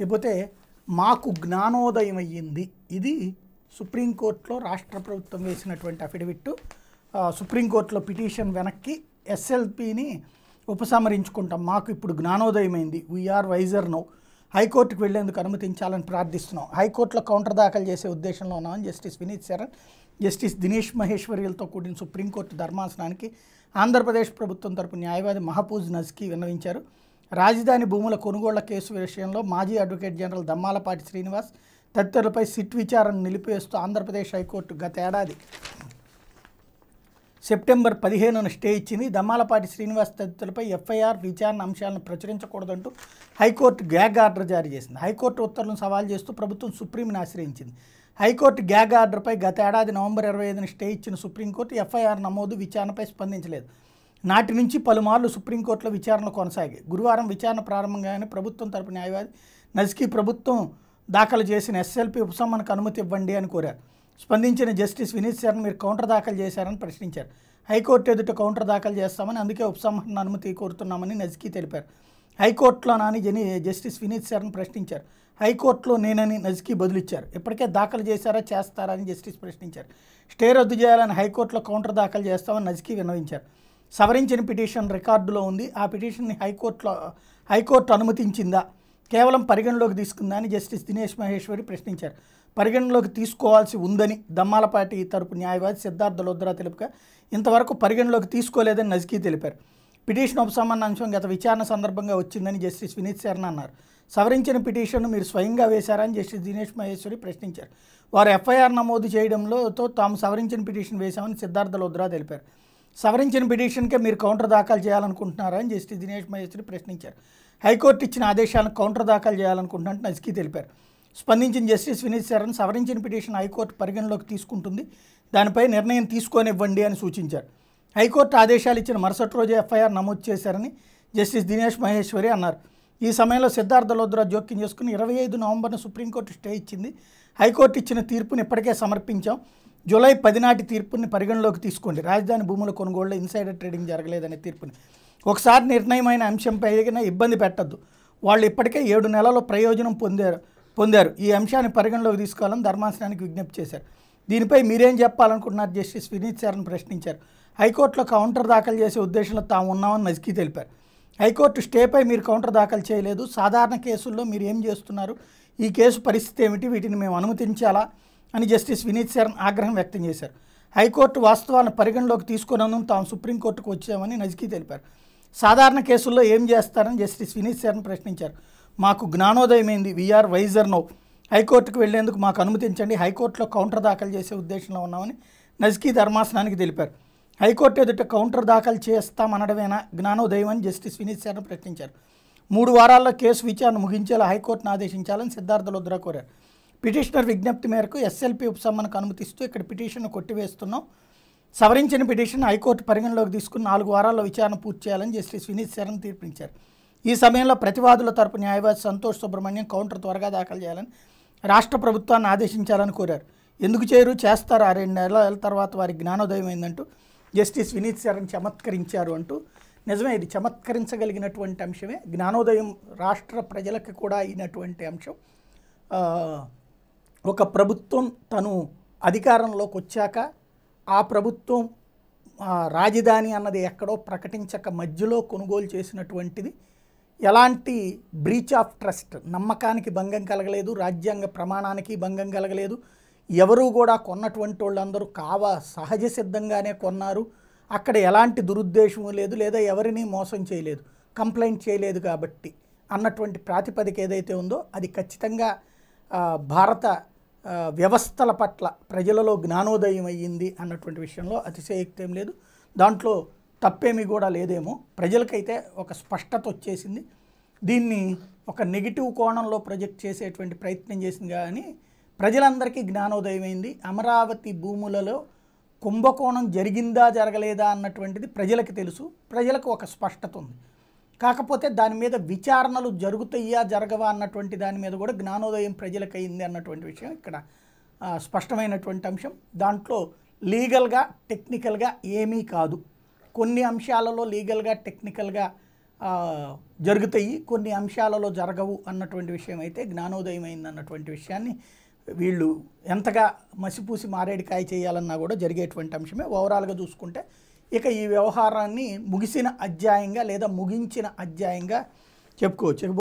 లేకపోతే మాకు జ్ఞానోదయం అయ్యింది ఇది సుప్రీంకోర్టులో రాష్ట్ర ప్రభుత్వం వేసినటువంటి అఫిడవిట్ సుప్రీంకోర్టులో పిటిషన్ వెనక్కి ఎస్ఎల్పిని ఉపసంహరించుకుంటాం మాకు ఇప్పుడు జ్ఞానోదయమైంది వీఆర్ వైజర్ నో హైకోర్టుకు వెళ్లేందుకు అనుమతించాలని ప్రార్థిస్తున్నాం హైకోర్టులో కౌంటర్ దాఖలు చేసే ఉద్దేశంలో ఉన్నామని జస్టిస్ వినీత్ శరణ్ జస్టిస్ దినేష్ మహేశ్వరిలతో కూడిన సుప్రీంకోర్టు ధర్మాసనానికి ఆంధ్రప్రదేశ్ ప్రభుత్వం తరపు న్యాయవాది మహపూజ్ నజ్కి విన్నవించారు రాజధాని భూముల కొనుగోళ్ల కేసు విషయంలో మాజీ అడ్వకేట్ జనరల్ దమ్మాలపాటి శ్రీనివాస్ తదితరులపై సిట్ విచారణ నిలిపివేస్తూ ఆంధ్రప్రదేశ్ హైకోర్టు గత ఏడాది సెప్టెంబర్ పదిహేనున స్టే ఇచ్చింది దమ్మాలపాటి శ్రీనివాస్ తదితరులపై ఎఫ్ఐఆర్ విచారణ అంశాలను ప్రచురించకూడదంటూ హైకోర్టు గ్యాగ్ ఆర్డర్ జారీ చేసింది హైకోర్టు ఉత్తర్వులను సవాల్ చేస్తూ ప్రభుత్వం సుప్రీంని ఆశ్రయించింది హైకోర్టు గ్యాగ్ ఆర్డర్పై గత ఏడాది నవంబర్ ఇరవై ఐదున స్టే ఇచ్చిన సుప్రీంకోర్టు ఎఫ్ఐఆర్ నమోదు విచారణపై స్పందించలేదు నాటి నుంచి పలుమార్లు సుప్రీంకోర్టులో విచారణలు కొనసాగాయి గురువారం విచారణ ప్రారంభంగానే ప్రభుత్వం తరపున న్యాయవాది నజ్కీ ప్రభుత్వం దాఖలు చేసిన ఎస్ఎల్పి ఉపశమనకు అనుమతి ఇవ్వండి అని కోరారు స్పందించిన జస్టిస్ వినీత్ శరణ్ మీరు కౌంటర్ దాఖలు చేశారని ప్రశ్నించారు హైకోర్టు ఎదుట కౌంటర్ దాఖలు చేస్తామని అందుకే ఉపసంహరణ అనుమతి కోరుతున్నామని నజ్కీ తెలిపారు హైకోర్టులో నాని జని జస్టిస్ వినీత్ శరణ్ ప్రశ్నించారు హైకోర్టులో నేనని నజ్కీ బదులిచ్చారు ఇప్పటికే దాఖలు చేశారా చేస్తారా అని జస్టిస్ ప్రశ్నించారు స్టే రద్దు చేయాలని హైకోర్టులో కౌంటర్ దాఖలు చేస్తామని నజ్కీ విన్నవించారు సవరించిన పిటిషన్ రికార్డులో ఉంది ఆ పిటిషన్ని హైకోర్టులో హైకోర్టు అనుమతించిందా కేవలం పరిగణలోకి తీసుకుందా అని జస్టిస్ దినేష్ మహేశ్వరి ప్రశ్నించారు పరిగణలోకి తీసుకోవాల్సి ఉందని దమ్మాలపాటి తరపు న్యాయవాది సిద్ధార్థ లోద్రా తెలుపగా ఇంతవరకు పరిగణలోకి తీసుకోలేదని నజకీ తెలిపారు పిటిషన్ ఉపసంహరణ అంశం గత విచారణ సందర్భంగా వచ్చిందని జస్టిస్ వినీత్ శర్ణ అన్నారు సవరించిన పిటిషన్ను మీరు స్వయంగా వేశారని జస్టిస్ దినేష్ మహేశ్వరి ప్రశ్నించారు వారు ఎఫ్ఐఆర్ నమోదు చేయడంలో తాము సవరించిన పిటిషన్ వేశామని సిద్ధార్థ లోద్రా తెలిపారు సవరించిన పిటిషన్కే మీరు కౌంటర్ దాఖలు చేయాలనుకుంటున్నారా అని జస్టిస్ దినేష్ మహేశ్వరి ప్రశ్నించారు హైకోర్టు ఇచ్చిన ఆదేశాలను కౌంటర్ దాఖలు చేయాలనుకుంటున్నట్టు నజ్కీ తెలిపారు స్పందించిన జస్టిస్ వినీత్ శరణ్ సవరించిన పిటిషన్ హైకోర్టు పరిగణలోకి తీసుకుంటుంది దానిపై నిర్ణయం తీసుకోనివ్వండి అని సూచించారు హైకోర్టు ఆదేశాలు ఇచ్చిన మరుసటి రోజు ఎఫ్ఐఆర్ నమోదు చేశారని జస్టిస్ దినేష్ మహేశ్వరి అన్నారు ఈ సమయంలో సిద్ధార్థ లోద్రా జోక్యం చేసుకుని ఇరవై ఐదు నవంబర్ను సుప్రీంకోర్టు స్టే ఇచ్చింది హైకోర్టు ఇచ్చిన తీర్పును ఇప్పటికే సమర్పించాం జూలై పది నాటి తీర్పుని పరిగణలోకి తీసుకోండి రాజధాని భూముల కొనుగోళ్ళ ఇన్సైడర్ ట్రేడింగ్ జరగలేదనే తీర్పుని ఒకసారి నిర్ణయమైన అంశంపై ఇబ్బంది పెట్టద్దు వాళ్ళు ఇప్పటికే ఏడు నెలల ప్రయోజనం పొందారు పొందారు ఈ అంశాన్ని పరిగణలోకి తీసుకోవాలని ధర్మాసనానికి విజ్ఞప్తి చేశారు దీనిపై మీరేం చెప్పాలనుకుంటున్నారు జస్టిస్ వినీత్ శరణ్ ప్రశ్నించారు హైకోర్టులో కౌంటర్ దాఖలు చేసే ఉద్దేశంలో తాము ఉన్నామని నజికి తెలిపారు హైకోర్టు స్టేపై మీరు కౌంటర్ దాఖలు చేయలేదు సాధారణ కేసుల్లో మీరు ఏం చేస్తున్నారు ఈ కేసు పరిస్థితి ఏమిటి వీటిని మేము అనుమతించాలా అని జస్టిస్ వినీత్ శరణ్ ఆగ్రహం వ్యక్తం చేశారు హైకోర్టు వాస్తవాన్ని పరిగణలోకి తీసుకున్నందు తాము సుప్రీంకోర్టుకు వచ్చామని నజికీ తెలిపారు సాధారణ కేసుల్లో ఏం చేస్తారని జస్టిస్ వినీత్ శరణ్ ప్రశ్నించారు మాకు జ్ఞానోదయమైంది వీఆర్ వైజర్ నో హైకోర్టుకు వెళ్లేందుకు మాకు అనుమతించండి హైకోర్టులో కౌంటర్ దాఖలు చేసే ఉద్దేశంలో ఉన్నామని నజికీ ధర్మాసనానికి తెలిపారు హైకోర్టు ఎదుట కౌంటర్ దాఖలు చేస్తామనడమేనా జ్ఞానోదయం అని జస్టిస్ వినీత్ శరణ్ ప్రశ్నించారు మూడు వారాల్లో కేసు విచారణ ముగించేలా హైకోర్టును ఆదేశించాలని సిద్ధార్థ లుద్రా కోరారు పిటిషనర్ విజ్ఞప్తి మేరకు ఎస్ఎల్పి ఉపశమనకు అనుమతిస్తూ ఇక్కడ పిటిషన్ కొట్టివేస్తున్నాం సవరించిన పిటిషన్ హైకోర్టు పరిగణలోకి తీసుకుని నాలుగు వారాల్లో విచారణ పూర్తి చేయాలని జస్టిస్ వినీత్ శరణ్ తీర్పించారు ఈ సమయంలో ప్రతివాదుల తరపు న్యాయవాది సంతోష్ సుబ్రహ్మణ్యం కౌంటర్ త్వరగా దాఖలు చేయాలని రాష్ట్ర ప్రభుత్వాన్ని ఆదేశించాలని కోరారు ఎందుకు చేయరు చేస్తారు ఆ రెండు నెలల తర్వాత వారి జ్ఞానోదయం ఏందంటూ జస్టిస్ వినీత్ శరణ్ చమత్కరించారు అంటూ నిజమే ఇది చమత్కరించగలిగినటువంటి అంశమే జ్ఞానోదయం రాష్ట్ర ప్రజలకు కూడా అయినటువంటి అంశం ఒక ప్రభుత్వం తను అధికారంలోకి వచ్చాక ఆ ప్రభుత్వం రాజధాని అన్నది ఎక్కడో ప్రకటించక మధ్యలో కొనుగోలు చేసినటువంటిది ఎలాంటి బ్రీచ్ ఆఫ్ ట్రస్ట్ నమ్మకానికి భంగం కలగలేదు రాజ్యాంగ ప్రమాణానికి భంగం కలగలేదు ఎవరూ కూడా కొన్నటువంటి వాళ్ళందరూ కావ సహజ సిద్ధంగానే కొన్నారు అక్కడ ఎలాంటి దురుద్దేశము లేదు లేదా ఎవరిని మోసం చేయలేదు కంప్లైంట్ చేయలేదు కాబట్టి అన్నటువంటి ప్రాతిపదిక ఏదైతే ఉందో అది ఖచ్చితంగా భారత వ్యవస్థల పట్ల ప్రజలలో జ్ఞానోదయం అయ్యింది అన్నటువంటి విషయంలో అతిశయక్తి ఏం లేదు దాంట్లో తప్పేమీ కూడా లేదేమో ప్రజలకైతే ఒక స్పష్టత వచ్చేసింది దీన్ని ఒక నెగిటివ్ కోణంలో ప్రొజెక్ట్ చేసేటువంటి ప్రయత్నం చేసింది కానీ ప్రజలందరికీ జ్ఞానోదయం అయింది అమరావతి భూములలో కుంభకోణం జరిగిందా జరగలేదా అన్నటువంటిది ప్రజలకు తెలుసు ప్రజలకు ఒక స్పష్టత ఉంది కాకపోతే దాని మీద విచారణలు జరుగుతాయా జరగవా అన్నటువంటి దాని మీద కూడా జ్ఞానోదయం ప్రజలకు అయింది అన్నటువంటి విషయం ఇక్కడ స్పష్టమైనటువంటి అంశం దాంట్లో లీగల్గా టెక్నికల్గా ఏమీ కాదు కొన్ని అంశాలలో లీగల్గా టెక్నికల్గా జరుగుతాయి కొన్ని అంశాలలో జరగవు అన్నటువంటి విషయం అయితే జ్ఞానోదయం అయింది అన్నటువంటి విషయాన్ని వీళ్ళు ఎంతగా మసిపూసి మారేడికాయ చేయాలన్నా కూడా జరిగేటువంటి అంశమే ఓవరాల్గా చూసుకుంటే ఇక ఈ వ్యవహారాన్ని ముగిసిన అధ్యాయంగా లేదా ముగించిన అధ్యాయంగా చెప్పుకోవచ్చు